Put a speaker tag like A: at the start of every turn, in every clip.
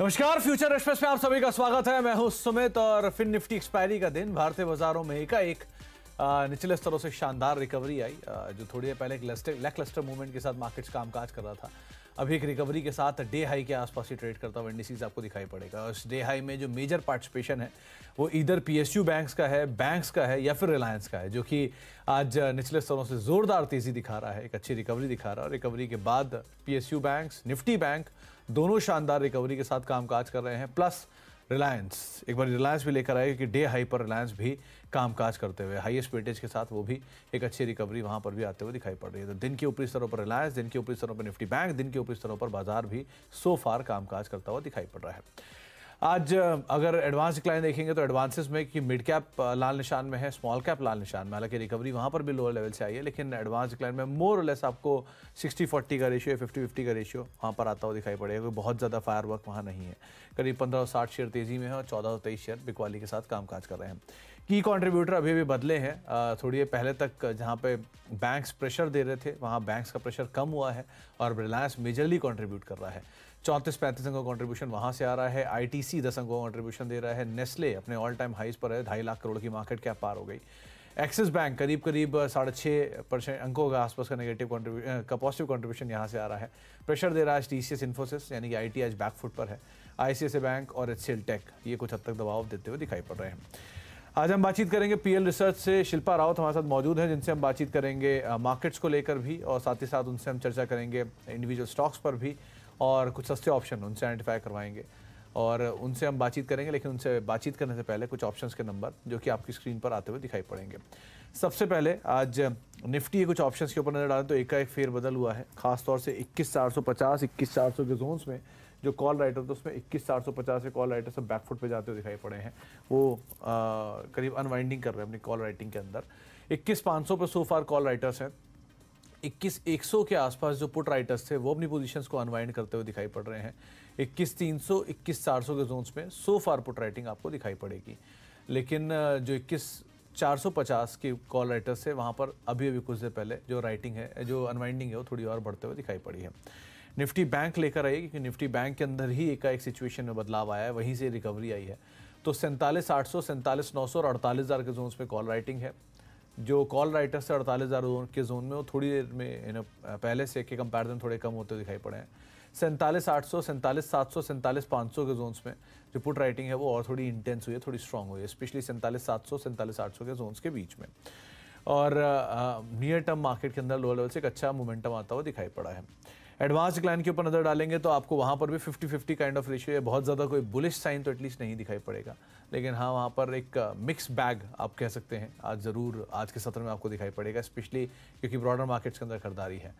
A: नमस्कार future express में आप सभी का स्वागत है मैं हूं सुमित और फिन निफ्टी एक्सपायरी का दिन भारतीय बाजारों में एक निचले स्तरों से शानदार रिकवरी आई जो थोड़ी देर पहले एक लस्टर लस्टर मूवमेंट के साथ मार्केट्स कामकाज कर रहा था अभी एक रिकवरी के साथ डे हाई के आसपास ही ट्रेड करता हुआ इंडिसीज आपको दिखाई पड़ेगा उस डे हाई में जो मेजर पार्टिसिपेशन है वो इधर पीएसयू बैंक्स का है बैंक्स का है या फिर रिलायंस का है जो कि आज निचले स्तरों से ज़ोरदार तेज़ी दिखा रहा है एक अच्छी रिकवरी दिखा रहा है रिकवरी के बाद पीएसयू बैंक्स निफ्टी बैंक दोनों शानदार रिकवरी के साथ कामकाज कर रहे हैं प्लस रिलायंस एक बार रिलायंस भी लेकर आए क्योंकि डे हाई पर रिलायंस भी कामकाज करते हुए हाईएस्ट वेटेज के साथ वो भी एक अच्छी रिकवरी वहां पर भी आते हुए दिखाई पड़ रही है तो दिन के ऊपरी स्तरों पर रिलायंस दिन के ऊपरी स्तरों पर निफ्टी बैंक दिन के ऊपरी स्तरों पर बाजार भी सो फार कामकाज करता हुआ दिखाई पड़ रहा है आज अगर एडवांस डिक्लाइन देखेंगे तो एडवांसेस में कि मिड कैप लाल निशान में है स्मॉल कैप लाल निशान में हालांकि रिकवरी वहाँ पर भी लोअर लेवल से आई है लेकिन एडवांस क्लाइन में मोर लेस आपको 60 40 का रेशियो 50 50 का रेशियो वहाँ पर आता हुआ दिखाई पड़ेगा क्योंकि बहुत ज़्यादा फायर वर्क वहाँ नहीं है करीब पंद्रह शेयर तेज़ी में है और चौदह सौ शेयर बिकवाली के साथ कामकाज कर रहे हैं की कंट्रीब्यूटर अभी भी बदले हैं थोड़ी पहले तक जहां पे बैंक्स प्रेशर दे रहे थे वहां बैंक्स का प्रेशर कम हुआ है और रिलायंस मेजरली कंट्रीब्यूट कर रहा है चौंतीस पैंतीस अंकों कॉन्ट्रीब्यूशन वहाँ से आ रहा है आई सी दस अंकों का कॉन्ट्रीब्यूशन दे रहा है नेस्ले अपने ऑल टाइम हाइज पर है ढाई लाख करोड़ की मार्केट कैप पार हो गई एक्सिस बैंक करीब करीब साढ़े छः परसेंट अंकों का आसपास का नेगेटिव कॉन्ट्रीब्यूशन का पॉजिटिव कॉन्ट्रीब्यूशन यहाँ से आ रहा है प्रेशर दे रहा है टी सी एस इन्फोसिस यानी कि आई टी आज बैकफुट पर है आई सी एस बैंक और एच सी एल टेक ये कुछ हद तक दबाव देते हुए दिखाई पड़ रहे हैं आज हम बातचीत करेंगे पीएल रिसर्च से शिल्पा रावत हमारे साथ मौजूद हैं जिनसे हम बातचीत करेंगे मार्केट्स को लेकर भी और साथ ही साथ उनसे हम चर्चा करेंगे इंडिविजुअल स्टॉक्स पर भी और कुछ सस्ते ऑप्शन उनसे आइडेंटिफाई करवाएंगे और उनसे हम बातचीत करेंगे लेकिन उनसे बातचीत करने से पहले कुछ ऑप्शंस के नंबर जो कि आपकी स्क्रीन पर आते हुए दिखाई पड़ेंगे सबसे पहले आज निफ्टी के कुछ ऑप्शंस के ऊपर नजर डालें तो एक का एक फेर बदल हुआ है खासतौर से इक्कीस चार सौ पचास इक्कीस चार सौ के जोन्स में जो कॉल राइटर थे उसमें इक्कीस चार सौ पचास के कॉल राइटर सब बैकफुट पे जाते हुए दिखाई पड़े हैं वो करीब अनवाइंडिंग कर रहे हैं अपनी कॉल राइटिंग के अंदर इक्कीस पाँच सौ पर सो फार कॉल राइटर्स हैं इक्कीस एक सौ के आसपास जो पुट राइटर्स थे वो अपनी पोजिशन को अनवाइंड करते हुए दिखाई पड़ रहे हैं इक्कीस तीन सौ इक्कीस चार सौ के जोन्स में सो फार पुट राइटिंग आपको दिखाई पड़ेगी लेकिन जो इक्कीस चार सौ पचास के कॉल राइटर्स है वहाँ पर अभी अभी कुछ देर पहले जो राइटिंग है जो अनवाइंडिंग है वो थोड़ी और बढ़ते हुए दिखाई पड़ी है निफ्टी बैंक लेकर आई क्योंकि निफ्टी बैंक के अंदर ही एक सिचुएशन में बदलाव आया है वहीं से रिकवरी आई है तो सैंतालीस आठ सौ सैंतालीस नौ सौ और अड़तालीस हज़ार के जोन्स में कॉल राइटिंग है जो कॉल राइटर्स है अड़तालीस हज़ार के जोन में वो थोड़ी देर में पहले से के कंपैरिजन थोड़े कम होते दिखाई पड़े हैं सैंतालीस आठ सौ सैंतालीस सात सौ सैंतालीस पाँच सौ के जोन्स में जो पुट राइटिंग है वो और थोड़ी इंटेंस हुई है थोड़ी स्ट्रॉन्ग हुई है स्पेशली सैंतालीस सात सौ सैंतालीस आठ सौ के जोन्स के बीच में और नियर टर्म मार्केट के अंदर लोअर लेवल से एक अच्छा मोमेंटम आता हुआ दिखाई पड़ा है एडवांस क्लाइन के ऊपर नज़र डालेंगे तो आपको वहाँ पर भी 50 50 काइंड ऑफ रेशियो है बहुत ज़्यादा कोई बुलिश साइन तो एटलीस्ट नहीं दिखाई पड़ेगा लेकिन हाँ वहाँ पर एक मिक्स uh, बैग आप कह सकते हैं आज ज़रूर आज के सत्र में आपको दिखाई पड़ेगा स्पेशली क्योंकि ब्रॉडर मार्केट्स के अंदर खरीदारी है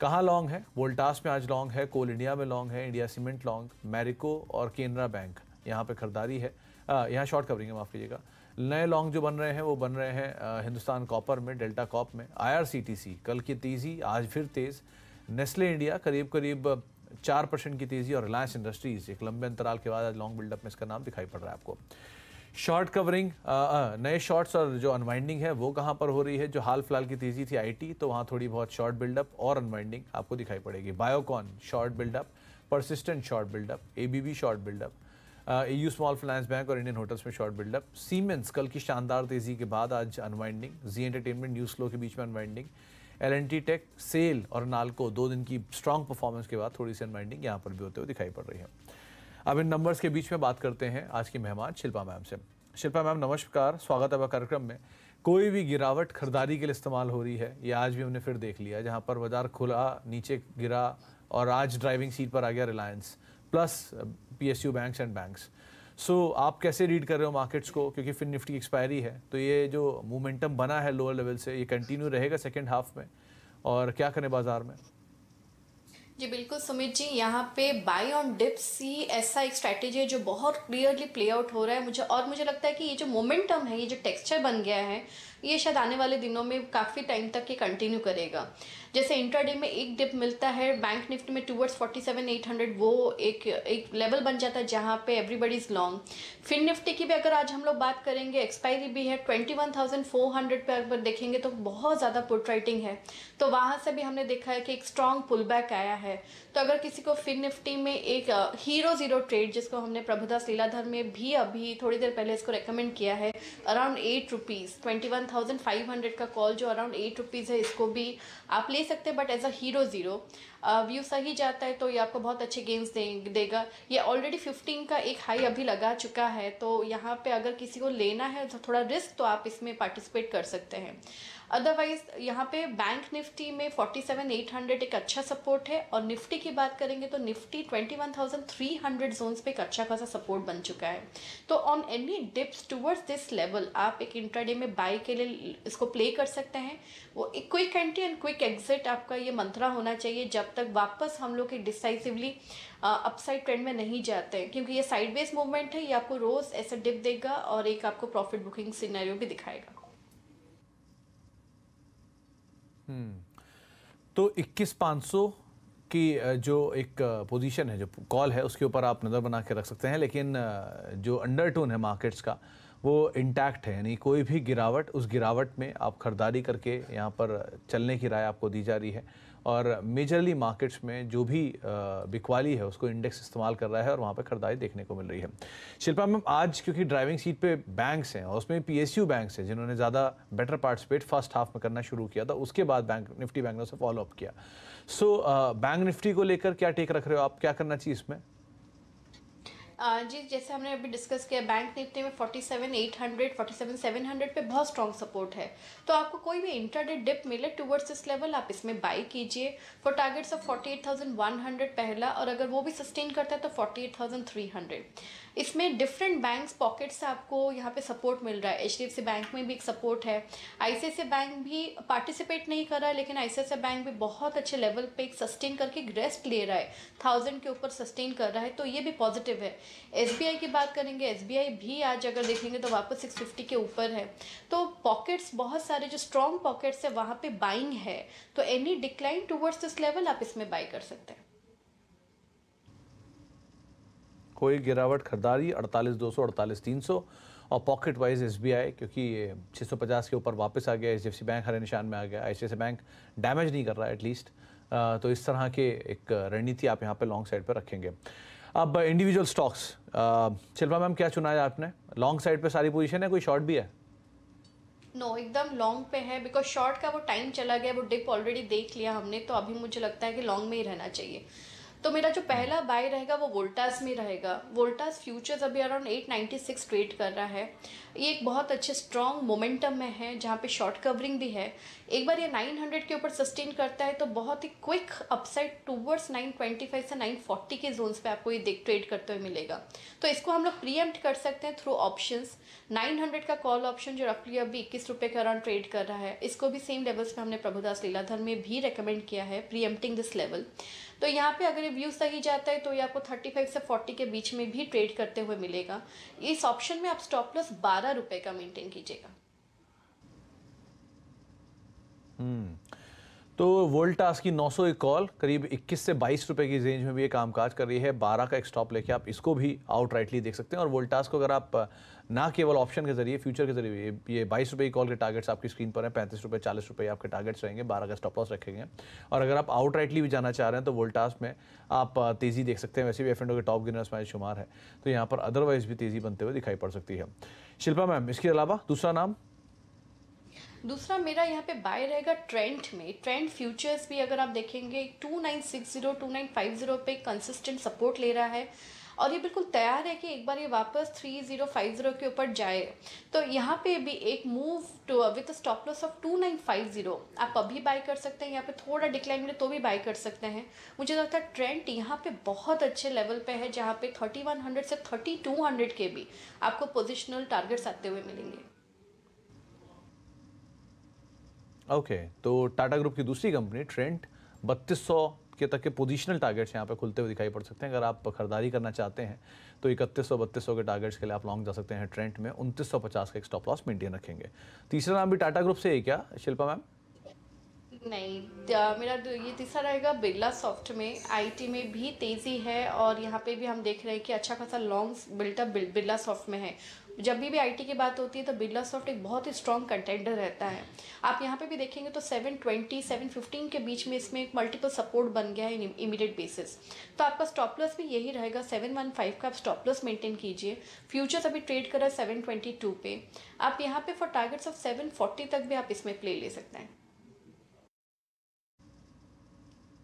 A: कहाँ लॉन्ग है वोल्टास में आज लॉन्ग है कोल इंडिया में लॉन्ग है इंडिया सीमेंट लॉन्ग मैरिको और केनरा बैंक यहाँ पर खरीदारी है uh, यहाँ शॉर्ट कवरिंग है माफ़ कीजिएगा नए लॉन्ग जो बन रहे हैं वो बन रहे हैं uh, हिंदुस्तान कॉपर में डेल्टा कॉप में आई कल की तेज़ी आज फिर तेज़ नेस्ले इंडिया करीब करीब चार परसेंट की तेजी और रिलायंस इंडस्ट्रीज एक लंबे अंतराल के बाद लॉन्ग बिल्डअप में इसका नाम दिखाई पड़ रहा है आपको शॉर्ट कवरिंग नए शॉर्ट्स और जो अनवाइंडिंग है वो कहाँ पर हो रही है जो हाल फिलहाल की तेजी थी आईटी तो वहाँ थोड़ी बहुत शॉर्ट बिल्डअप और अनवाइंडिंग आपको दिखाई पड़ेगी Biocon short buildup Persistent short buildup ABB short buildup A U small finance bank और इंडियन होटल्स में शॉर्ट बिल्डअप सीमेंस कल की शानदार तेजी के बाद आज unwinding Zee entertainment news flow के बीच में unwinding L N T tech SAIL और नालको दो दिन की स्ट्रांग परफॉर्मेंस के बाद थोड़ी सी अनवाइंडिंग यहाँ पर भी होते हुए दिखाई पड़ रही है अब इन नंबर्स के बीच में बात करते हैं आज की मेहमान शिल्पा मैम से शिल्पा मैम नमस्कार स्वागत है कार्यक्रम में कोई भी गिरावट खरीदारी के लिए इस्तेमाल हो रही है ये आज भी हमने फिर देख लिया जहाँ पर बाजार खुला नीचे गिरा और आज ड्राइविंग सीट पर आ गया Reliance plus P banks and banks so so, आप कैसे रीड कर रहे हो मार्केट्स को क्योंकि फिर निफ्टी एक्सपायरी है तो ये जो मोमेंटम बना है लोअर लेवल से ये कंटिन्यू रहेगा सेकेंड हाफ में और क्या करें बाजार में
B: जी बिल्कुल सुमित जी यहाँ पे बाई ऑन डिप्स ही ऐसा एक स्ट्रैटेजी है जो बहुत क्लियरली प्ले आउट हो रहा है मुझे और मुझे लगता है कि ये जो मोमेंटम है ये जो टेक्सचर बन गया है ये शायद आने वाले दिनों में काफ़ी टाइम तक ये कंटिन्यू करेगा जैसे इंट्राडे में एक डिप मिलता है बैंक निफ्टी में towards forty seven eight hundred वो एक एक लेवल बन जाता है जहाँ पे everybody is long fin Nifty की भी अगर आज हम लोग बात करेंगे एक्सपायरी भी है twenty one thousand four hundred पर अगर देखेंगे तो बहुत ज़्यादा पुट राइटिंग है तो वहाँ से भी हमने देखा है कि एक स्ट्रॉन्ग पुल बैक आया है तो अगर किसी को फिन निफ्टी में एक हीरो ज़ीरो ट्रेड जिसको हमने प्रभुदास लीलाधर में भी अभी थोड़ी देर पहले इसको रिकमेंड किया है around eight rupees twenty one thousand five hundred का कॉल जो अराउंड एट रुपीज़ है इसको भी आप ले सकते हैं but as a hero zero view सही जाता है तो ये आपको बहुत अच्छे गेम्स दे, देगा ये ऑलरेडी फिफ्टीन का एक हाई अभी लगा चुका है तो यहाँ पे अगर किसी को लेना है तो थोड़ा रिस्क तो आप इसमें पार्टिसिपेट कर सकते हैं अदरवाइज यहाँ पे बैंक निफ्टी में 47,800 एक अच्छा सपोर्ट है और निफ्टी की बात करेंगे तो निफ्टी 21,300 जोन्स पे एक अच्छा खासा सपोर्ट बन चुका है तो on any dips towards this level आप एक इंटरडे में बाय के लिए इसको प्ले कर सकते हैं वो एक quick entry and quick exit आपका ये मंत्रा होना चाहिए जब तक वापस हम लोग डिसाइसिवली अपसाइड ट्रेंड में नहीं जाते हैं क्योंकि ये साइडवेज मूवमेंट है ये आपको रोज़ ऐसा डिप देगा और एक आपको प्रॉफिट बुकिंग सिनेरियो भी दिखाएगा
A: हम्म। तो इक्कीस पाँच सौ की जो एक पोजीशन है जो कॉल है उसके ऊपर आप नज़र बना के रख सकते हैं लेकिन जो अंडरटोन है मार्केट्स का वो इंटैक्ट है यानी कोई भी गिरावट उस गिरावट में आप खरीदारी करके यहाँ पर चलने की राय आपको दी जा रही है और मेजरली मार्केट्स में जो भी बिकवाली है उसको इंडेक्स इस्तेमाल कर रहा है और वहाँ पर खरीदारी देखने को मिल रही है शिल्पा मैम आज क्योंकि ड्राइविंग सीट पे बैंक्स हैं और उसमें पीएसयू बैंक्स हैं जिन्होंने ज़्यादा बेटर पार्टिसिपेट फर्स्ट हाफ में करना शुरू किया था उसके बाद बैंक निफ्टी बैंक ने उसे फॉलोअप किया सो so, बैंक निफ्टी को लेकर क्या टेक रख रहे हो आप क्या करना चाहिए इसमें
B: जी जैसे हमने अभी डिस्कस किया बैंक निफ्टी में forty seven eight hundred forty seven seven hundred पे बहुत स्ट्रॉन्ग सपोर्ट है तो आपको कोई भी इंट्राडे डिप मिले टूवर्ड्स दिस लेवल आप इसमें बाई कीजिए for targets of forty eight thousand one hundred पहला और अगर वो भी सस्टेन करता है तो forty eight thousand three hundred इसमें डिफरेंट बैंक्स पॉकेट से आपको यहाँ पे सपोर्ट मिल रहा है एच बैंक में भी एक सपोर्ट है आई बैंक भी पार्टिसिपेट नहीं कर रहा है लेकिन आई बैंक भी बहुत अच्छे लेवल पे एक सस्टेन करके रेस्ट ले रहा है थाउजेंड के ऊपर सस्टेन कर रहा है तो ये भी पॉजिटिव है एस की बात करेंगे एस भी आज अगर देखेंगे तो वापस सिक्स के ऊपर है तो पॉकेट्स बहुत सारे जो स्ट्रॉन्ग पॉकेट्स है वहाँ पे बाइंग है तो any decline towards this level आप इसमें बाई कर सकते हैं
A: कोई गिरावट खरीदारी अड़तालीस दो सौ अड़तालीस तीन सौ और पॉकेट वाइज एस क्योंकि 650 के ऊपर वापस आ गया एच बैंक हरे निशान में आ गया आई बैंक डैमेज नहीं कर रहा एटलीस्ट तो इस तरह के एक रणनीति आप यहाँ पे लॉन्ग साइड पर रखेंगे अब इंडिविजुअल स्टॉक्स शिल्पा मैम क्या चुना है आपने लॉन्ग साइड पे सारी पोजीशन है कोई शॉर्ट भी है
B: नो no, एकदम लॉन्ग पे है बिकॉज शॉर्ट का वो टाइम चला गया वो डिप ऑलरेडी देख लिया हमने तो अभी मुझे लगता है कि लॉन्ग में ही रहना चाहिए तो मेरा जो पहला बाय रहेगा वो वोल्टास में रहेगा वोल्टास फ्यूचर्स अभी अराउंड 896 ट्रेड कर रहा है ये एक बहुत अच्छे स्ट्रॉन्ग मोमेंटम में है जहाँ पे शॉर्ट कवरिंग भी है एक बार ये 900 के ऊपर सस्टेन करता है तो बहुत ही क्विक अपसाइड टूवर्ड्स 925 से 940 के जोन्स पे आपको ये देख ट्रेड करते हुए मिलेगा तो इसको हम लोग प्रीएम्प्ट कर सकते हैं थ्रू ऑप्शन नाइन का कॉल ऑप्शन जो रफली अभी इक्कीस रुपये का अराउंड ट्रेड कर रहा है इसको भी सेम लेवल्स पर हमने प्रभुदास लीलाधर में भी रिकमेंड किया है प्रीएम्प्टिंग दिस लेवल तो यहाँ पे अगर ये व्यू सही जाता है तो ये आपको 35 से 40 के बीच में भी ट्रेड करते हुए मिलेगा इस ऑप्शन में आप स्टॉप लॉस बारह रुपए का मेंटेन कीजिएगा
A: हम्म। तो वोल्टास की 900 एक कॉल करीब 21 से 22 रुपए की रेंज में भी ये कामकाज कर रही है 12 का एक स्टॉप लेके आप इसको भी आउटराइटली देख सकते हैं और वोल्टास को अगर आप ना केवल ऑप्शन के जरिए फ्यूचर के जरिए ये, बाईस रुपये कॉल के टारगेट्स आपकी स्क्रीन पर हैं पैंतीस रुपये चालीस रुपये आपके टारगेट्स रहेंगे बारह का स्टॉप लॉस रखेंगे और अगर आप आउटराइटली भी जाना चाह रहे हैं तो वोल्टास में आप तेज़ी देख सकते हैं वैसे भी एफ के टॉप गिनर्स में शुमार है तो यहाँ पर अदरवाइज भी तेज़ी बनते हुए दिखाई पड़ सकती है शिल्पा मैम इसके अलावा दूसरा नाम
B: दूसरा मेरा यहाँ पे बाय रहेगा ट्रेंड में ट्रेंड फ्यूचर्स भी अगर आप देखेंगे 2960 2950 पे कंसिस्टेंट सपोर्ट ले रहा है और ये बिल्कुल तैयार है कि एक बार ये वापस थ्री जीरो फाइव जीरो के ऊपर जाए तो यहाँ पे भी एक move to with stop loss of zero आप अभी बाय कर सकते हैं यहाँ पे थोड़ा डिक्लाइन मिले तो भी बाय कर सकते हैं मुझे लगता है ट्रेंड यहाँ पे बहुत अच्छे लेवल पे है जहाँ पे थर्टी वन हंड्रेड से थर्टी टू हंड्रेड के भी आपको पोजिशनल टारगेट्स आते हुए मिलेंगे
A: ओके okay, तो टाटा ग्रुप की दूसरी कंपनी ट्रेंड बत्तीस सौ के तक के पोजिशनल टारगेट्स यहाँ पे खुलते हुए दिखाई पड़ सकते हैं अगर आप खरीदारी करना चाहते हैं तो इकतीस सौ बत्तीस सौ के टारगेट्स के लिए आप लॉन्ग जा सकते हैं ट्रेंड में उनतीस सौ पचास का एक स्टॉप लॉस मेंटेन रखेंगे तीसरा नाम भी टाटा ग्रुप से है क्या शिल्पा मैम
B: नहीं मेरा ये तीसरा रहेगा बिरला सॉफ्ट में आईटी में भी तेज़ी है और यहाँ पे भी हम देख रहे हैं कि अच्छा खासा लॉन्ग बिल्टअप बिरला सॉफ्ट में है जब भी भी आईटी की बात होती है तो बिरला सॉफ्ट एक बहुत ही स्ट्रॉन्ग कंटेंडर रहता है आप यहाँ पे भी देखेंगे तो 720 715 के बीच में इसमें एक मल्टीपल सपोर्ट बन गया है इमीडिएट बेसिस तो आपका स्टॉप लॉस भी यही रहेगा 715 का आप स्टॉप लॉस मेंटेन कीजिए फ्यूचर्स अभी ट्रेड करा सेवन पे आप यहाँ पे फॉर टारगेट्स ऑफ सेवन तक भी आप इसमें प्ले ले सकते हैं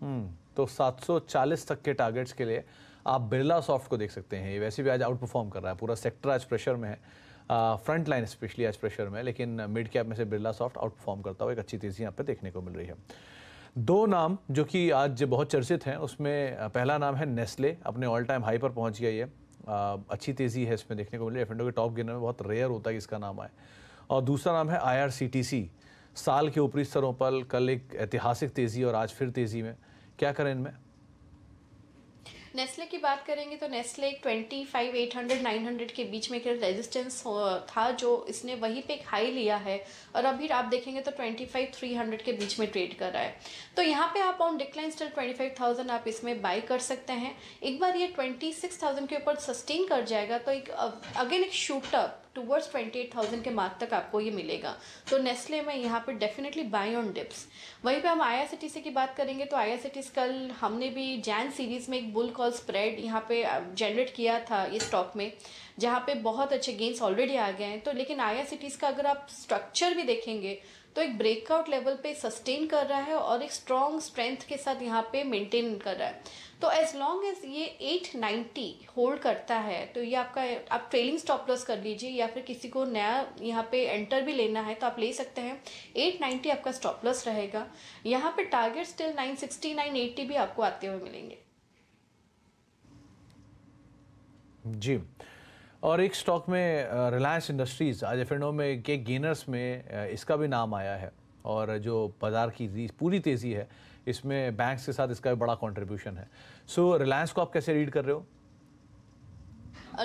A: हम्म, तो 740 तक के टारगेट्स के लिए आप बिरला सॉफ्ट को देख सकते हैं ये वैसे भी आज आउट परफॉर्म कर रहा है पूरा सेक्टर आज प्रेशर में है फ्रंट लाइन स्पेशली आज प्रेशर में लेकिन मिड कैप में से बिरला सॉफ्ट आउट परफॉर्म करता हुआ एक अच्छी तेज़ी यहाँ पर देखने को मिल रही है दो नाम जो कि आज बहुत चर्चित हैं उसमें पहला नाम है नेस्ले अपने ऑल टाइम हाई पर पहुंच गया ये अच्छी तेज़ी है इसमें देखने को मिल रही है एफ के टॉप गिनर में बहुत रेयर होता है इसका नाम आए और दूसरा नाम है आई साल के ऊपरी स्तरों पर कल एक ऐतिहासिक तेज़ी और आज फिर तेज़ी में क्या करें इनमें
B: नेस्ले की बात करेंगे तो नेस्ले एक twenty five eight hundred nine hundred के बीच में एक रेजिस्टेंस था जो इसने वहीं पे एक हाई लिया है और अभी आप देखेंगे तो ट्वेंटी फाइव थ्री हंड्रेड के बीच में ट्रेड कर रहा है तो यहाँ पे आप on decline still twenty five thousand आप इसमें बाई कर सकते हैं एक बार ये ट्वेंटी सिक्स थाउजेंड के ऊपर सस्टेन कर जाएगा तो एक अगेन एक shootup towards twenty eight thousand के मार्क तक आपको ये मिलेगा तो नेस्ले में यहाँ पर डेफिनेटली बाई ऑन डिप्स वहीं पे हम I R C C T की बात करेंगे तो I R C C T कल हमने भी जैन सीरीज़ में एक बुल कॉल स्प्रेड यहाँ पे जनरेट किया था ये स्टॉक में जहाँ पे बहुत अच्छे गेंस ऑलरेडी आ गए हैं तो लेकिन I R C C T का अगर आप स्ट्रक्चर भी देखेंगे तो एक ब्रेकआउट लेवल पे सस्टेन कर रहा है और एक स्ट्रॉन्ग स्ट्रेंथ के साथ यहाँ पे मेंटेन कर रहा है तो एज लॉन्ग एज ये 890 होल्ड करता है तो ये आपका आप ट्रेलिंग स्टॉप लॉस कर लीजिए या फिर किसी को नया यहाँ पे एंटर भी लेना है तो आप ले सकते हैं 890 आपका स्टॉप लॉस रहेगा यहाँ पे टारगेट स्टिल 960 980 भी आपको आते हुए मिलेंगे
A: जी और एक स्टॉक में रिलायंस इंडस्ट्रीज़ आज एफ में के गेनर्स में इसका भी नाम आया है और जो बाज़ार की पूरी तेज़ी है इसमें बैंक्स के साथ इसका भी बड़ा कंट्रीब्यूशन है सो so, रिलायंस को आप कैसे रीड कर रहे हो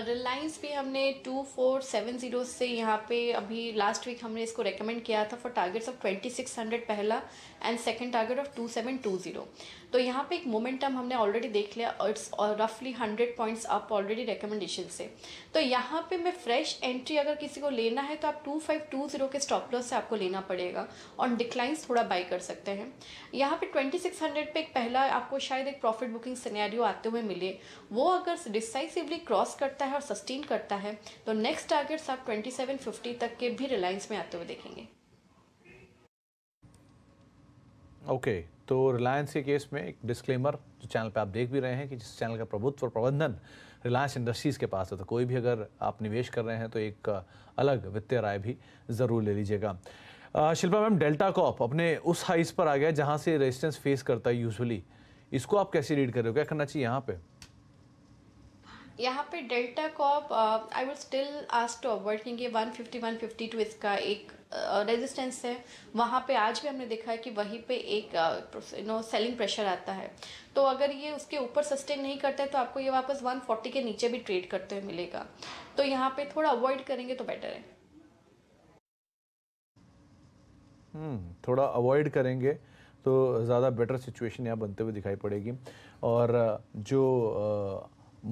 B: रिलायंस भी हमने टू फोर सेवन ज़ीरो से यहाँ पे अभी लास्ट वीक हमने इसको रेकमेंड किया था फॉर टारगेट्स ऑफ 2600 पहला and second target of two seven two zero तो यहाँ पे एक मोमेंटम हमने ऑलरेडी देख लिया और इट्स रफली hundred points up already recommendation से तो यहाँ पे मैं फ्रेश एंट्री अगर किसी को लेना है तो आप टू फाइव टू ज़ीरो के स्टॉप लॉस से आपको लेना पड़ेगा और डिक्लाइंस थोड़ा बाई कर सकते हैं यहाँ पे ट्वेंटी सिक्स हंड्रेड पर एक पहला आपको शायद एक प्रॉफिट बुकिंग सिनेरियो आते हुए मिले वो अगर डिसाइसिवली क्रॉस करता है और सस्टेन करता है तो नेक्स्ट टारगेट्स आप ट्वेंटी सेवन फिफ्टी तक के भी रिलायंस में आते हुए देखेंगे
A: ओके तो रिलायंस के केस में एक डिस्क्लेमर जो चैनल पे आप देख भी रहे हैं कि जिस चैनल का प्रभुत्व और प्रबंधन रिलायंस इंडस्ट्रीज़ के पास है तो कोई भी अगर आप निवेश कर रहे हैं तो एक अलग वित्तीय राय भी ज़रूर ले लीजिएगा शिल्पा मैम डेल्टा कॉप अपने उस हाइस पर आ गया जहाँ से रेजिस्टेंस फेस करता है यूजली इसको आप कैसे रीड कर रहे हो क्या करना चाहिए यहाँ पर
B: यहाँ पे Delta Corp I would still ask to avoid क्योंकि one one fifty fifty two इसका एक रेजिस्टेंस है वहाँ पे आज भी हमने देखा है कि वहीं पे एक नो सेलिंग प्रेशर आता है तो अगर ये उसके ऊपर सस्टेन नहीं करता है तो आपको ये वापस 140 के नीचे भी ट्रेड करते हुए मिलेगा तो यहाँ पे थोड़ा अवॉइड करेंगे तो बेटर है
A: हम्म थोड़ा अवॉइड करेंगे तो ज़्यादा बेटर सिचुएशन यहाँ बनते हुए दिखाई पड़ेगी और जो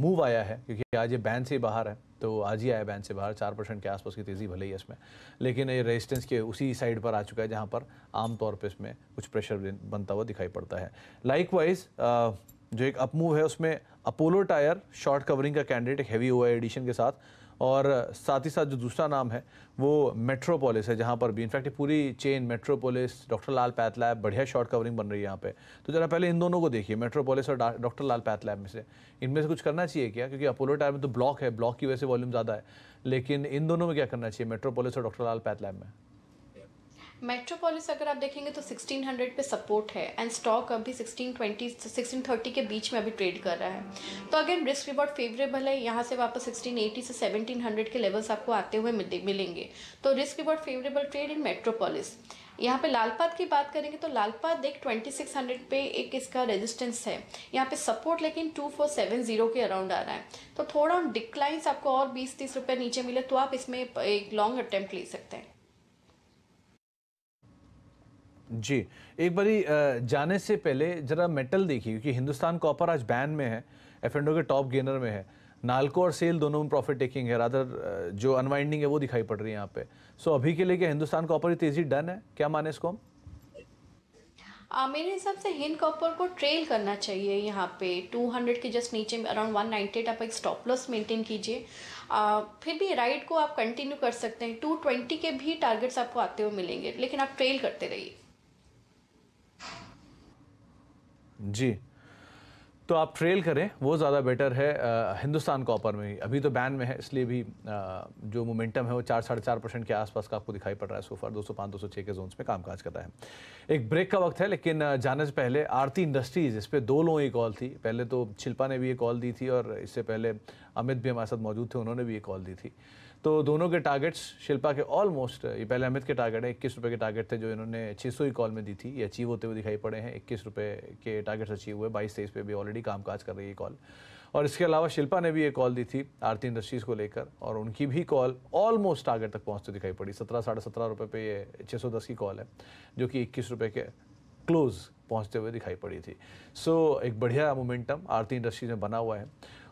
A: मूव आया है क्योंकि आज ये बैन से बाहर है तो आज ही आया बैंक से बाहर चार परसेंट के आसपास की तेज़ी भले ही इसमें लेकिन ये रेजिस्टेंस के उसी साइड पर आ चुका है जहाँ पर आमतौर पर इसमें कुछ प्रेशर बनता हुआ दिखाई पड़ता है लाइकवाइज जो एक अपमूव है उसमें अपोलो टायर शॉर्ट कवरिंग का कैंडिडेट हैवी ओवर एडिशन के साथ और साथ ही साथ जो दूसरा नाम है वो मेट्रोपोलिस है जहाँ पर भी इनफैक्ट पूरी chain Metropolis doctor Lal pathlab बढ़िया शॉर्ट कवरिंग बन रही है यहाँ पे तो ज़रा पहले इन दोनों को देखिए मेट्रोपोलिस और डॉक्टर लाल पैथलैब में से इनमें से कुछ करना चाहिए क्या क्योंकि अपोलो टायर में तो ब्लॉक है ब्लॉक की वजह से वॉल्यूम ज़्यादा है लेकिन इन दोनों में क्या करना चाहिए मेट्रोपोलिस और डॉक्टर लाल पैथलैब में
B: मेट्रोपोलिस अगर आप देखेंगे तो 1600 पे सपोर्ट है एंड स्टॉक अभी 1620 1630 के बीच में अभी ट्रेड कर रहा है तो अगेन रिस्क रिवॉर्ड फेवरेबल है यहाँ से वापस 1680 से 1700 के लेवल्स आपको आते हुए मिलेंगे तो risk reward favourable trade in Metropolis यहाँ पे लालपात की बात करेंगे तो लालपात एक 2600 पे एक इसका रेजिस्टेंस है यहाँ पे सपोर्ट लेकिन 2470 के अराउंड आ रहा है तो थोड़ा डिक्लाइंस आपको और 20-30 रुपए नीचे मिले तो आप इसमें एक लॉन्ग अटेम्प्ट ले सकते हैं
A: जी एक बारी जाने से पहले ज़रा मेटल देखिए क्योंकि हिंदुस्तान कॉपर आज बैन में है एफ के टॉप गेनर में है नालको और सेल दोनों में प्रॉफिट टेकिंग है रादर जो अनवाइंडिंग है वो दिखाई पड़ रही है यहाँ पे सो अभी के लिए क्या हिंदुस्तान कॉपर तेज़ी डन है क्या माने इसको हम
B: आ, मेरे हिसाब से हिंद कॉपर को ट्रेल करना चाहिए यहाँ पे 200 के जस्ट नीचे अराउंड नाइन्टी आप एक स्टॉप लॉस मेंटेन कीजिए फिर भी राइड को आप कंटिन्यू कर सकते हैं 220 के भी टारगेट्स आपको आते हुए मिलेंगे लेकिन आप ट्रेल करते रहिए
A: जी तो आप ट्रेल करें वो ज़्यादा बेटर है आ, हिंदुस्तान कॉपर में अभी तो बैन में है इसलिए भी आ, जो मोमेंटम है वो चार साढ़े चार परसेंट के आसपास का आपको दिखाई पड़ रहा है सोफर दो सौ पाँच दो सौ छः के जोन्स में कामकाज कर रहा है एक ब्रेक का वक्त है लेकिन जाने से पहले आरती इंडस्ट्रीज़ इस पर दो लोगों की कॉल थी पहले तो शिल्पा ने भी ये कॉल दी थी और इससे पहले अमित भी हमारे साथ मौजूद थे उन्होंने भी ये कॉल दी थी तो दोनों के टारगेट्स शिल्पा के ऑलमोस्ट ये पहले अमित के टारगेट है इक्कीस रुपये के टारगेट थे जो इन्होंने छः सौ ही कॉल में दी थी ये अचीव होते हुए दिखाई पड़े हैं इक्कीस रुपये के टारगेट्स अचीव हुए बाईस तेईस पे भी ऑलरेडी कामकाज कर रही है कॉल और इसके अलावा शिल्पा ने भी ये कॉल दी थी आरती इंडस्ट्रीज़ को लेकर और उनकी भी कॉल ऑलमोस्ट टारगेट तक पहुँचते दिखाई पड़ी सत्रह साढ़े सत्रह रुपये पे ये छः सौ दस की कॉल है जो कि इक्कीस रुपये के क्लोज़ पहुँचते हुए दिखाई पड़ी थी सो so, एक बढ़िया मोमेंटम आरती इंडस्ट्रीज़ में बना हुआ है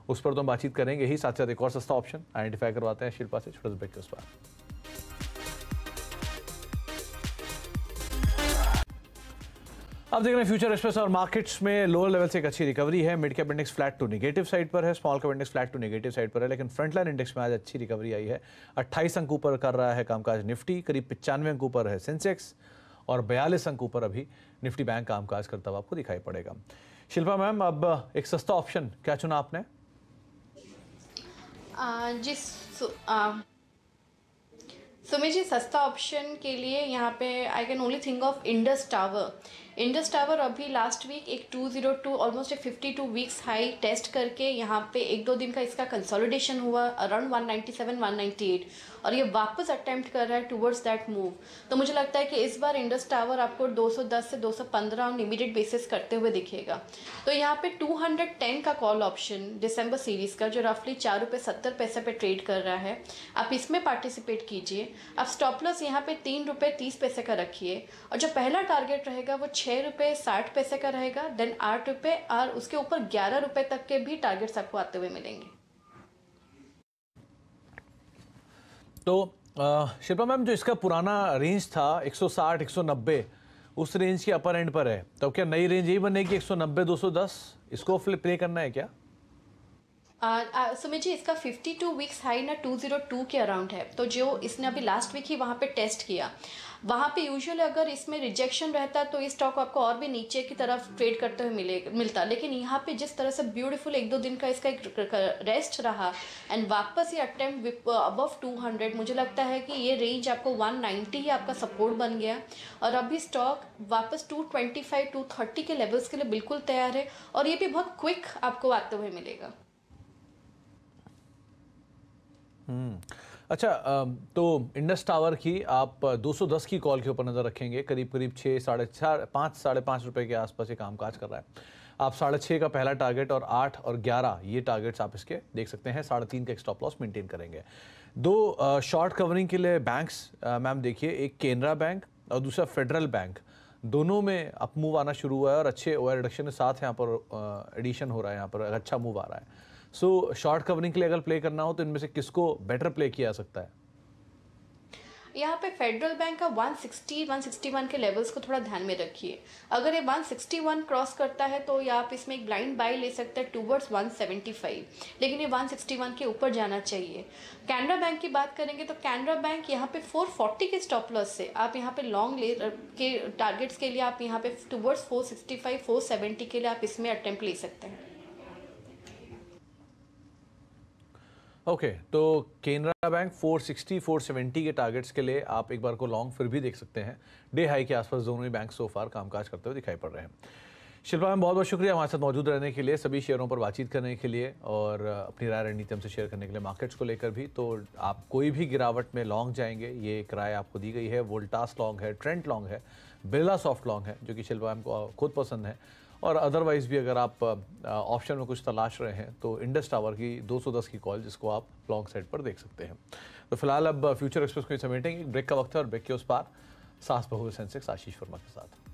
A: उस पर तो हम बातचीत करेंगे ही साथ साथ एक और सस्ता ऑप्शन आइडेंटिफाई करवाते हैं शिल्पा से छोटे उस पर अब देख रहे हैं फ्यूचर एक्सप्रेस और मार्केट्स में लोअर लेवल से एक अच्छी रिकवरी है mid cap index flat to negative side पर है small cap index flat to negative side पर है लेकिन फ्रंटलाइन इंडेक्स में आज अच्छी रिकवरी आई है 28 अंक ऊपर कर रहा है कामकाज निफ्टी करीब पचानवे अंक ऊपर है सेंसेक्स और बयालीस अंक ऊपर अभी निफ्टी बैंक कामकाज करता हुआ आपको दिखाई पड़ेगा शिल्पा मैम अब एक सस्ता ऑप्शन क्या चुना आपने
B: जी सु, सुमी जी सस्ता ऑप्शन के लिए यहाँ पे I can only think of Indus tower Indus tower अभी लास्ट वीक एक 202 ऑलमोस्ट एक 52 वीक्स हाई टेस्ट करके यहाँ पे एक दो दिन का इसका कंसोलिडेशन हुआ अराउंड 197 198 और ये वापस अटेम्प्ट कर रहा है टूवर्ड्स दैट मूव तो मुझे लगता है कि इस बार इंडस टावर आपको 210 से 215 ऑन इमीडिएट बेसिस करते हुए दिखेगा तो यहाँ पे 210 का कॉल ऑप्शन दिसंबर सीरीज़ का जो रफली चार रुपये सत्तर पैसे पर ट्रेड कर रहा है आप इसमें पार्टिसिपेट कीजिए आप स्टॉपलस यहाँ पे तीन रुपये तीस पैसे का रखिए और जो पहला टारगेट रहेगा वो छः छः रुपये साठ पैसे का रहेगा देन आठ रुपये और उसके ऊपर ग्यारह रुपये तक के भी टारगेट्स आपको आते हुए मिलेंगे
A: तो शिल्पा मैम जो इसका पुराना रेंज था 160 190 उस रेंज के अपर एंड पर है तो क्या नई रेंज यही बनेगी 190 210 इसको फ्लिप प्ले करना है क्या
B: सुमित uh, जी uh, इसका 52 वीक्स हाई ना 202 के अराउंड है तो जो इसने अभी लास्ट वीक ही वहाँ पे टेस्ट किया वहाँ पे यूजुअली अगर इसमें रिजेक्शन रहता तो इस स्टॉक आपको और भी नीचे की तरफ ट्रेड करते हुए मिले मिलता लेकिन यहाँ पे जिस तरह से ब्यूटीफुल एक दो दिन का इसका एक रेस्ट रहा एंड वापस ये अटैम्प्ट अबव 200 मुझे लगता है कि ये रेंज आपको 190 ही आपका सपोर्ट बन गया और अभी स्टॉक वापस 225 230 के लेवल्स के लिए बिल्कुल तैयार है और ये भी बहुत क्विक आपको आते हुए मिलेगा
A: हम्म। अच्छा तो इंडस टावर की आप 210 की कॉल के ऊपर नज़र रखेंगे करीब करीब छः साढ़े चार पाँच साढ़े पाँच रुपये के आसपास ये कामकाज कर रहा है आप साढ़े छः का पहला टारगेट और आठ और ग्यारह ये टारगेट्स आप इसके देख सकते हैं साढ़े तीन का एक स्टॉप लॉस मेंटेन करेंगे दो शॉर्ट कवरिंग के लिए बैंक्स मैम देखिए एक केनरा बैंक और दूसरा फेडरल बैंक दोनों में अप मूव आना शुरू हुआ है और अच्छे ओवर रिडक्शन के साथ यहाँ पर एडिशन हो रहा है यहाँ पर अच्छा मूव आ रहा है सो शॉर्ट कवरिंग के लिए अगर प्ले करना हो तो इनमें से किसको बेटर प्ले किया जा सकता है
B: यहाँ पे फेडरल बैंक का 160, 161 के लेवल्स को थोड़ा ध्यान में रखिए अगर ये 161 क्रॉस करता है तो या आप इसमें एक ब्लाइंड बाई ले सकते हैं टूवर्ड्स 175 लेकिन ये 161 के ऊपर जाना चाहिए कैनरा बैंक की बात करेंगे तो कैनरा बैंक यहाँ पे 440 के स्टॉप लॉस से आप यहाँ पे लॉन्ग ले के टारगेट्स के लिए आप यहाँ पे टूवर्ड्स 465, 470 के लिए आप इसमें अटैम्प्ट ले सकते हैं
A: ओके okay, तो केनरा बैंक 460 470 के टारगेट्स के लिए आप एक बार को लॉन्ग फिर भी देख सकते हैं डे हाई के आसपास दोनों ही बैंक सो फार कामकाज करते हुए दिखाई पड़ रहे हैं शिल्पा मैम बहुत बहुत शुक्रिया हमारे साथ मौजूद रहने के लिए सभी शेयरों पर बातचीत करने के लिए और अपनी राय रणनीति हमसे शेयर करने के लिए मार्केट्स को लेकर भी तो आप कोई भी गिरावट में लॉन्ग जाएंगे ये किराए आपको दी गई है वोल्टास लॉन्ग है ट्रेंट लॉन्ग है बिरला सॉफ्ट लॉन्ग है जो कि शिल्पा मैम को खुद पसंद है और अदरवाइज़ भी अगर आप ऑप्शन में कुछ तलाश रहे हैं तो इंडस टावर की 210 की कॉल जिसको आप लॉन्ग साइड पर देख सकते हैं तो फिलहाल अब फ्यूचर एक्सप्रेस को समेटेंगे ब्रेक का वक्त है और ब्रेक के उस पार सास बहु सेंसेक्स आशीष वर्मा के साथ